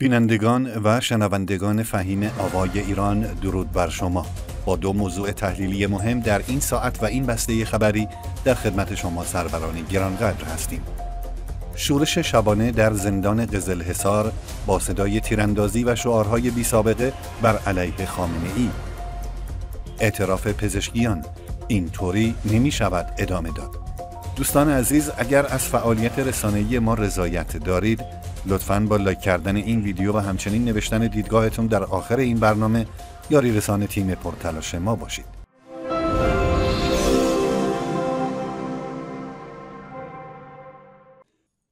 بینندگان و شنوندگان فهیم آوای ایران درود بر شما با دو موضوع تحلیلی مهم در این ساعت و این بسته خبری در خدمت شما سروران گرانقدر هستیم شورش شبانه در زندان حصار با صدای تیراندازی و شعارهای بی بر علیه خامنه ای اعتراف پزشکیان طوری نمی شود ادامه داد دوستان عزیز اگر از فعالیت رسانه‌ای ما رضایت دارید لطفا با لایک کردن این ویدیو و همچنین نوشتن دیدگاهتون در آخر این برنامه یاری رسانه تیم پرتلاش ما باشید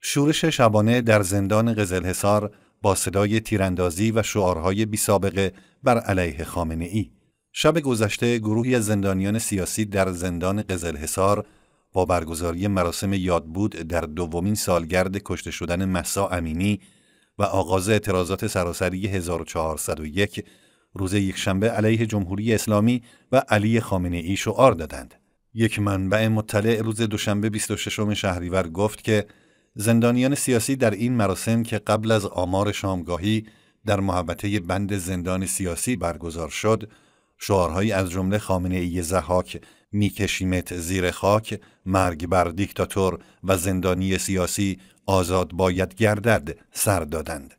شورش شبانه در زندان قزلحصار با صدای تیراندازی و شعارهای بیسابقه بر علیه خامنه ای. شب گذشته گروهی از زندانیان سیاسی در زندان قزلحصار با برگزاری مراسم یادبود در دومین سالگرد کشته شدن مسا امینی و آغاز اعتراضات سراسری 1401 روز یکشنبه علیه جمهوری اسلامی و علی خامنه ای شعار دادند. یک منبع مطلع روز دوشنبه 26 شهریور گفت که زندانیان سیاسی در این مراسم که قبل از آمار شامگاهی در محبته بند زندان سیاسی برگزار شد، شعارهایی از جمله خامنه ای زحاک میکشیمت زیر خاک مرگ بر دیکتاتور و زندانی سیاسی آزاد باید گردد سر دادند.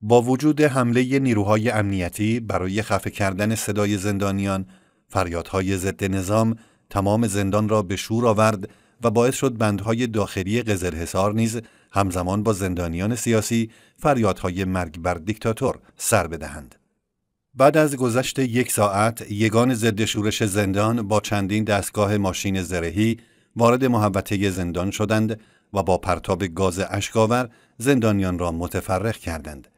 با وجود حمله نیروهای امنیتی برای خفه کردن صدای زندانیان، فریادهای ضد نظام تمام زندان را به شور آورد و باعث شد بندهای داخلی قزلحصار نیز همزمان با زندانیان سیاسی فریادهای مرگ بر دیکتاتور سر بدهند. بعد از گذشت یک ساعت یگان ضد شورش زندان با چندین دستگاه ماشین زرهی وارد محوطه زندان شدند و با پرتاب گاز اشکاور زندانیان را متفرق کردند.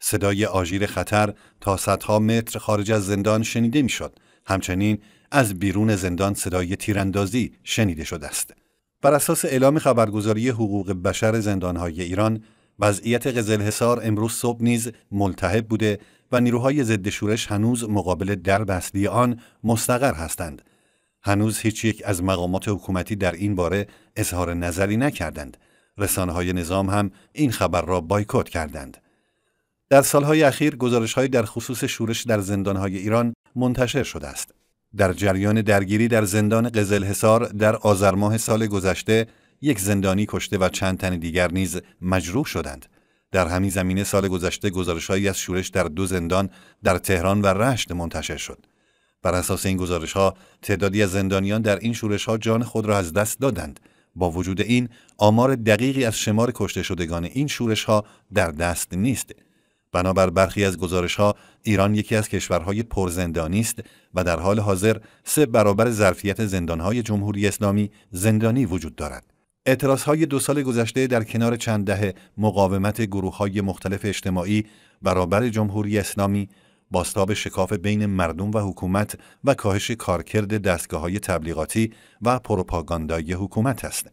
صدای آژیر خطر تا صدها متر خارج از زندان شنیده میشد. همچنین از بیرون زندان صدای تیراندازی شنیده شده است. بر اساس اعلام خبرگزاری حقوق بشر زندانهای ایران، وضعیت قزلحصار امروز صبح نیز ملتهب بوده و نیروهای ضد شورش هنوز مقابل درب اصلی آن مستقر هستند. هنوز هیچ یک از مقامات حکومتی در این باره اظهار نظری نکردند. رسانه های نظام هم این خبر را بایکوت کردند. در سالهای اخیر گزارش های در خصوص شورش در زندانهای ایران منتشر شده است. در جریان درگیری در زندان حصار در آذر سال گذشته یک زندانی کشته و چند تن دیگر نیز مجروح شدند. در همین زمینه سال گذشته گزارشهایی از شورش در دو زندان در تهران و رشت منتشر شد بر اساس این گزارش ها تعدادی از زندانیان در این شورش ها جان خود را از دست دادند با وجود این آمار دقیقی از شمار کشته شدگان این شورش ها در دست نیست بنابر برخی از گزارش ها ایران یکی از کشورهای پرزندانی است و در حال حاضر سه برابر ظرفیت زندانهای جمهوری اسلامی زندانی وجود دارد اعتراض های دو سال گذشته در کنار چند دهه مقاومت گروه های مختلف اجتماعی برابر جمهوری اسلامی باستاب شکاف بین مردم و حکومت و کاهش کارکرد دستگاه های تبلیغاتی و پروپاگاندای حکومت است.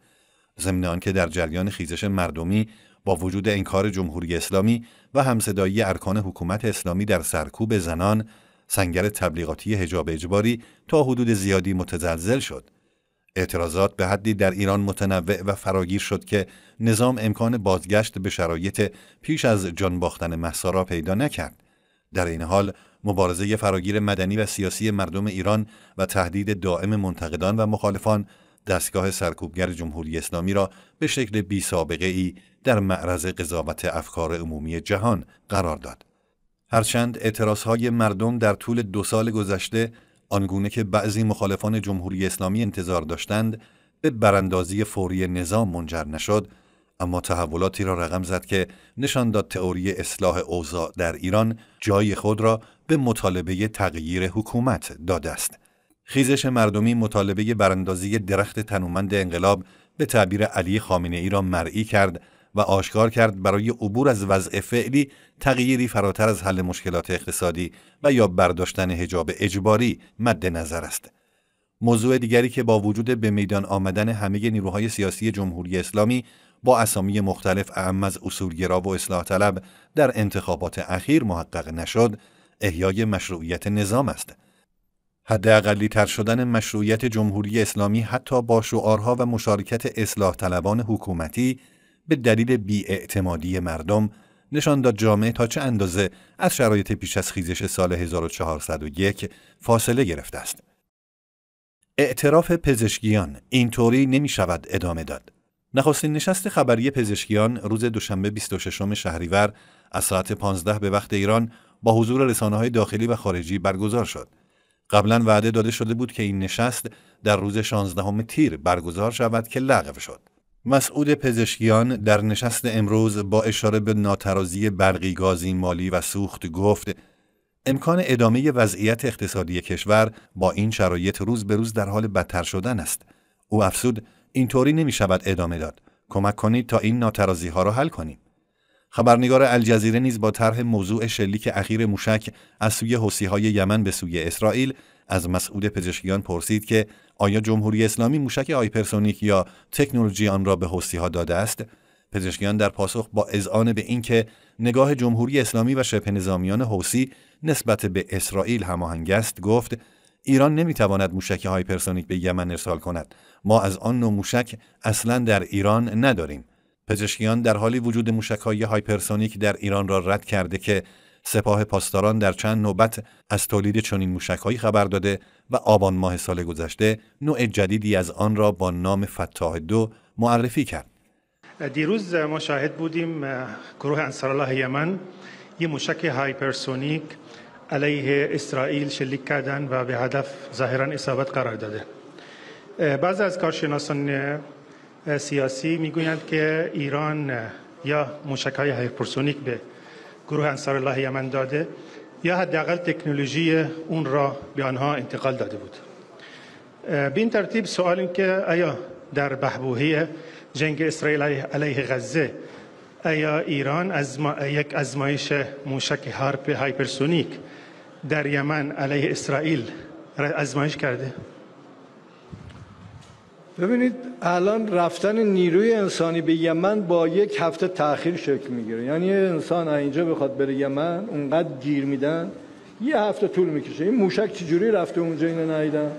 ضمن که در جریان خیزش مردمی با وجود انکار جمهوری اسلامی و همصدایی ارکان حکومت اسلامی در سرکوب زنان سنگر تبلیغاتی هجاب اجباری تا حدود زیادی متزلزل شد اعتراضات به حدی در ایران متنوع و فراگیر شد که نظام امکان بازگشت به شرایط پیش از جان باختن محسا را پیدا نکرد. در این حال مبارزه فراگیر مدنی و سیاسی مردم ایران و تهدید دائم منتقدان و مخالفان دستگاه سرکوبگر جمهوری اسلامی را به شکل بی سابقه ای در معرض قضاوت افکار عمومی جهان قرار داد. هرچند اعتراض های مردم در طول دو سال گذشته آنگونه که بعضی مخالفان جمهوری اسلامی انتظار داشتند به براندازی فوری نظام منجر نشد اما تحولاتی را رقم زد که نشان داد تئوری اصلاح اوضاع در ایران جای خود را به مطالبه تغییر حکومت داده است خیزش مردمی مطالبه براندازی درخت تنومند انقلاب به تعبیر علی خامنه ای را مرئی کرد و آشکار کرد برای عبور از وضع فعلی تغییری فراتر از حل مشکلات اقتصادی و یا برداشتن هجاب اجباری مد نظر است. موضوع دیگری که با وجود به میدان آمدن همه نیروهای سیاسی جمهوری اسلامی با اسامی مختلف اعم از اصولگرا و اصلاح طلب در انتخابات اخیر محقق نشد، احیای مشروعیت نظام است. حد اقلی تر شدن مشروعیت جمهوری اسلامی حتی با شعارها و مشارکت اصلاح طلبان حکومتی به دلیل بیاعتمادی مردم نشان داد جامعه تا چه اندازه از شرایط پیش از خیزش سال 1401 فاصله گرفته است. اعتراف پزشکیان اینطوری نمی شود ادامه داد. نخستین نشست خبری پزشکیان روز دوشنبه 26 شهریور از ساعت 15 به وقت ایران با حضور رسانه های داخلی و خارجی برگزار شد. قبلا وعده داده شده بود که این نشست در روز 16 تیر برگزار شود که لغو شد. مسعود پزشکیان در نشست امروز با اشاره به ناترازی برقی گازی مالی و سوخت گفت امکان ادامه وضعیت اقتصادی کشور با این شرایط روز به روز در حال بدتر شدن است. او افسود اینطوری نمی شود ادامه داد. کمک کنید تا این ناترازی ها را حل کنیم. خبرنگار الجزیره نیز با طرح موضوع شلیک اخیر موشک از سوی حسی های یمن به سوی اسرائیل از مسعود پزشکیان پرسید که آیا جمهوری اسلامی موشک آیپرسونیک یا تکنولوژی آن را به حسی ها داده است پزشکیان در پاسخ با اذعان به اینکه نگاه جمهوری اسلامی و شبه نظامیان حوسی نسبت به اسرائیل هماهنگ است گفت ایران نمیتواند موشک هایپرسونیک به یمن ارسال کند ما از آن نوع موشک اصلا در ایران نداریم پزشکیان در حالی وجود های هایپرسونیک در ایران را رد کرده که سپاه پاسداران در چند نوبت از تولید چنین موشکهایی خبر داده و آبان ماه سال گذشته نوع جدیدی از آن را با نام فتاه دو معرفی کرد دیروز ما شاهد بودیم گروه الله یمن یه موشک هایپرسونیک علیه اسرائیل شلیک کردن و به هدف ظاهرا اصابت قرار داده بعض از کارشناسان سیاسی میگویند که ایران یا موشک های هایپرسونیک به گروه انصار الله یمن داده یا حداقل تکنولوژی اون را به آنها انتقال داده بود به این ترتیب سوال این که آیا در بحبوهی جنگ اسرائیل علیه غزه آیا ایران از یک ازمایش موشک هارپ هایپرسونیک در یمن علیه اسرائیل ازمایش کرده؟ ببینید الان رفتن نیروی انسانی به یمن با یک هفته تاخیر شکل میگیره یعنی یه انسان اینجا بخواد بره یمن اونقدر گیر میدن یه هفته طول میکشه این موشک چجوری رفته اونجا اینو ناییدن؟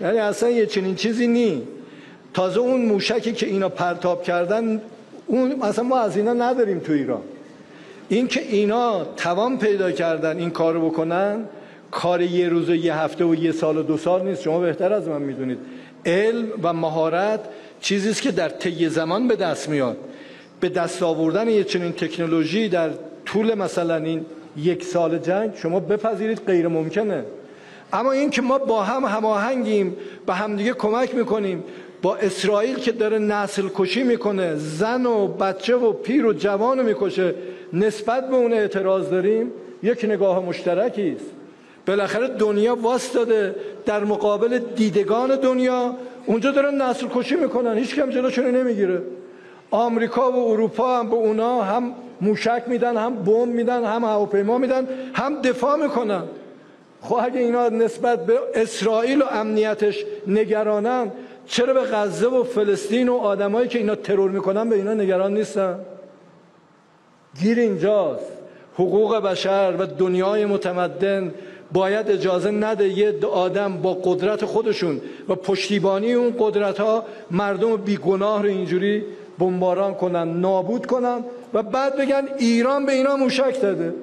یعنی اصلا یه چنین چیزی نی تازه اون موشکی که اینا پرتاب کردن اون اصلا ما از اینا نداریم تو ایران که اینا توان پیدا کردن این کارو بکنن کار یه روز و یه هفته و یه سال و دو سال نیست شما بهتر از من میدونید علم و مهارت چیزی است که در طی زمان به دست میاد به دست آوردن یه چنین تکنولوژی در طول مثلا این یک سال جنگ شما بپذیرید غیر ممکنه اما این که ما با هم هماهنگیم به همدیگه کمک میکنیم با اسرائیل که داره نسل کشی میکنه زن و بچه و پیر و جوان میکشه نسبت به اون اعتراض داریم یک نگاه مشترکی است بالاخره دنیا واسطاده در مقابل دیدگان دنیا اونجا دارن نسل کشی میکنن هیچ کم جلوشون نمیگیره آمریکا و اروپا هم به اونا هم موشک میدن هم بمب میدن هم هواپیما میدن هم دفاع میکنن خب اگه اینا نسبت به اسرائیل و امنیتش نگرانن چرا به غزه و فلسطین و آدمایی که اینا ترور میکنن به اینا نگران نیستن گیر اینجاست حقوق بشر و دنیای متمدن باید اجازه نده یه آدم با قدرت خودشون و پشتیبانی اون قدرت ها مردم بیگناه رو اینجوری بمباران کنن نابود کنن و بعد بگن ایران به اینا موشک داده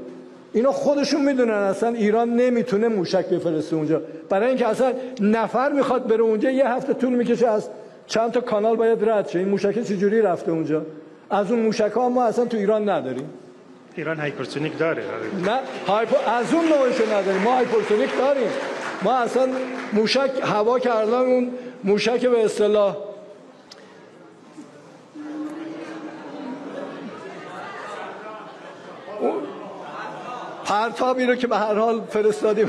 اینا خودشون میدونن اصلا ایران نمیتونه موشک بفرسته اونجا برای اینکه اصلا نفر میخواد بره اونجا یه هفته طول میکشه از چند تا کانال باید رد شه این موشک چجوری رفته اونجا از اون موشک ها ما اصلا تو ایران نداریم ایران هایپرسونیک داره نه از اون نوعش نداریم ما هایپرسونیک داریم ما اصلا موشک هوا کردن اون موشک به اصطلاح پرتابی رو که به هر حال فرستادیم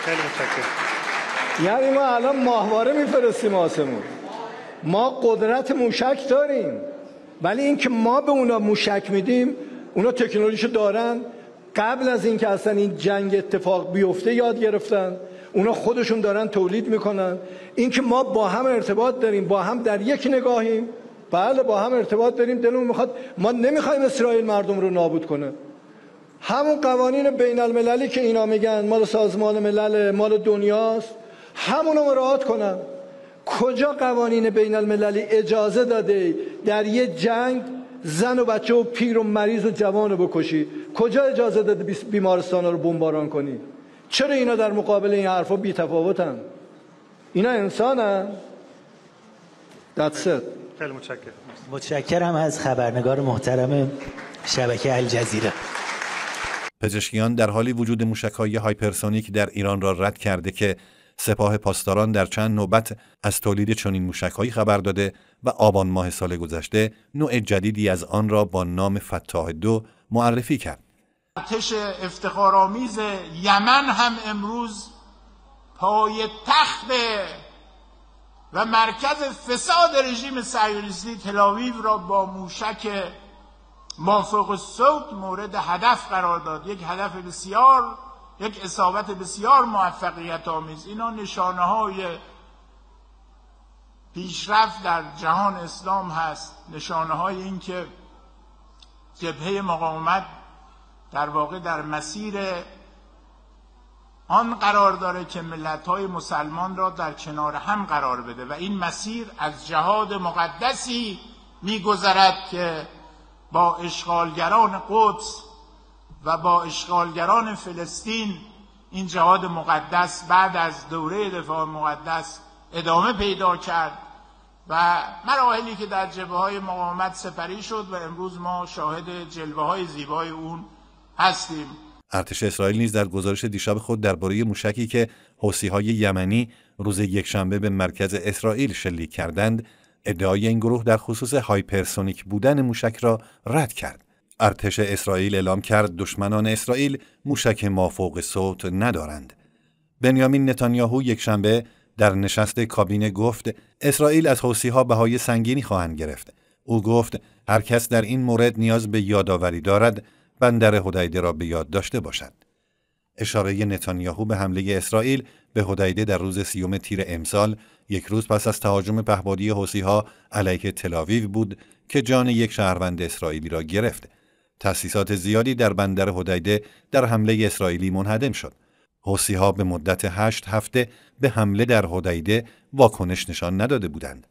خیلی یعنی ما الان ماهواره میفرستیم آسمون ما قدرت موشک داریم ولی اینکه ما به اونا موشک میدیم اونا تکنولوژیشو دارن قبل از اینکه اصلا این جنگ اتفاق بیفته یاد گرفتن اونا خودشون دارن تولید میکنن اینکه ما با هم ارتباط داریم با هم در یک نگاهیم بله با هم ارتباط داریم دلمون میخواد ما نمیخوایم اسرائیل مردم رو نابود کنه همون قوانین بین المللی که اینا میگن مال سازمان ملل مال دنیاست همون رو مراعات کنن کجا قوانین بین المللی اجازه داده در یه جنگ زن و بچه و پیر و مریض و جوان رو بکشی کجا اجازه داده بیمارستان رو بمباران کنی چرا اینا در مقابل این حرفا بی تفاوتن اینا انسانن That's it. خیلی متشکرم متشکرم از خبرنگار محترم شبکه الجزیره پزشکیان در حالی وجود های هایپرسونیک در ایران را رد کرده که سپاه پاسداران در چند نوبت از تولید چنین موشکهایی خبر داده و آبان ماه سال گذشته نوع جدیدی از آن را با نام فتاه دو معرفی کرد ارتش افتخارآمیز یمن هم امروز پای تخت و مرکز فساد رژیم سیونیستی تلاویو را با موشک مافوق صوت مورد هدف قرار داد یک هدف بسیار یک اصابت بسیار موفقیت آمیز اینا نشانه های پیشرفت در جهان اسلام هست نشانه های این که جبهه مقاومت در واقع در مسیر آن قرار داره که ملت های مسلمان را در کنار هم قرار بده و این مسیر از جهاد مقدسی میگذرد که با اشغالگران قدس و با اشغالگران فلسطین این جهاد مقدس بعد از دوره دفاع مقدس ادامه پیدا کرد و مراحلی که در جبه های مقاومت سپری شد و امروز ما شاهد جلوه های زیبای اون هستیم ارتش اسرائیل نیز در گزارش دیشب خود درباره موشکی که های یمنی روز یکشنبه به مرکز اسرائیل شلیک کردند ادعای این گروه در خصوص هایپرسونیک بودن موشک را رد کرد ارتش اسرائیل اعلام کرد دشمنان اسرائیل موشک مافوق صوت ندارند. بنیامین نتانیاهو یک شنبه در نشست کابینه گفت اسرائیل از ها بهای سنگینی خواهند گرفت. او گفت هر کس در این مورد نیاز به یادآوری دارد بندر هدیده را به یاد داشته باشد. اشاره نتانیاهو به حمله اسرائیل به هدیده در روز سیوم تیر امسال یک روز پس از تهاجم پهبادی ها علیه تلاویو بود که جان یک شهروند اسرائیلی را گرفت تأسیسات زیادی در بندر هدیده در حمله اسرائیلی منهدم شد. حوسی ها به مدت هشت هفته به حمله در هدیده واکنش نشان نداده بودند.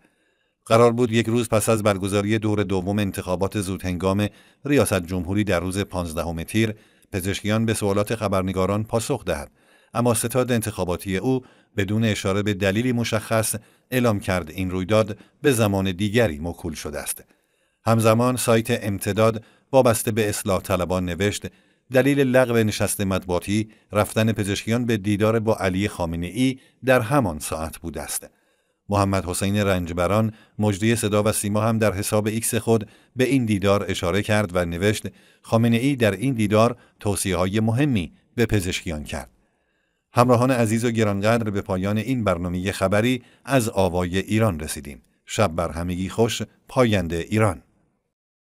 قرار بود یک روز پس از برگزاری دور دوم انتخابات هنگام ریاست جمهوری در روز 15 تیر پزشکیان به سوالات خبرنگاران پاسخ دهد اما ستاد انتخاباتی او بدون اشاره به دلیلی مشخص اعلام کرد این رویداد به زمان دیگری مکول شده است همزمان سایت امتداد وابسته به اصلاح طلبان نوشت دلیل لغو نشست مطبوعاتی رفتن پزشکیان به دیدار با علی خامنه ای در همان ساعت بوده است. محمد حسین رنجبران مجدی صدا و سیما هم در حساب ایکس خود به این دیدار اشاره کرد و نوشت خامنه ای در این دیدار توصیه های مهمی به پزشکیان کرد. همراهان عزیز و گرانقدر به پایان این برنامه خبری از آوای ایران رسیدیم. شب بر همگی خوش پاینده ایران.